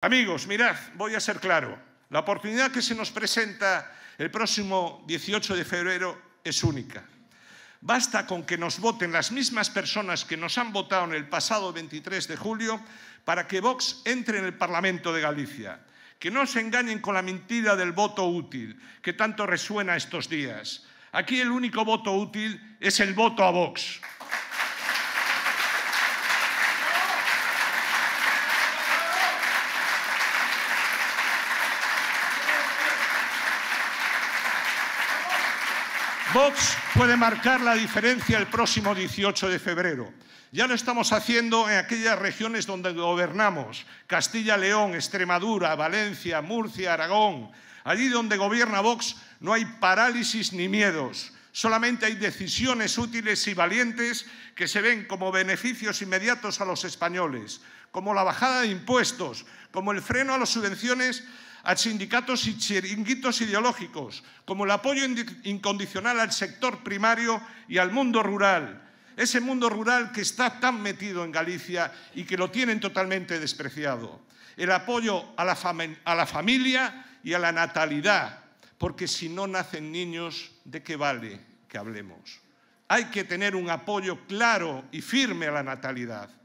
Amigos, mirad, voy a ser claro. La oportunidad que se nos presenta el próximo 18 de febrero es única. Basta con que nos voten las mismas personas que nos han votado en el pasado 23 de julio para que Vox entre en el Parlamento de Galicia. Que no se engañen con la mentira del voto útil que tanto resuena estos días. Aquí el único voto útil es el voto a Vox. Vox puede marcar la diferencia el próximo 18 de febrero. Ya lo estamos haciendo en aquellas regiones donde gobernamos, Castilla-León, Extremadura, Valencia, Murcia, Aragón. Allí donde gobierna Vox no hay parálisis ni miedos. Solamente hay decisiones útiles y valientes que se ven como beneficios inmediatos a los españoles, como la bajada de impuestos, como el freno a las subvenciones a sindicatos y chiringuitos ideológicos, como el apoyo incondicional al sector primario y al mundo rural, ese mundo rural que está tan metido en Galicia y que lo tienen totalmente despreciado. El apoyo a la, familia y a la natalidad, porque si no nacen niños, ¿de qué vale? que hablemos. Hay que tener un apoyo claro y firme a la natalidad.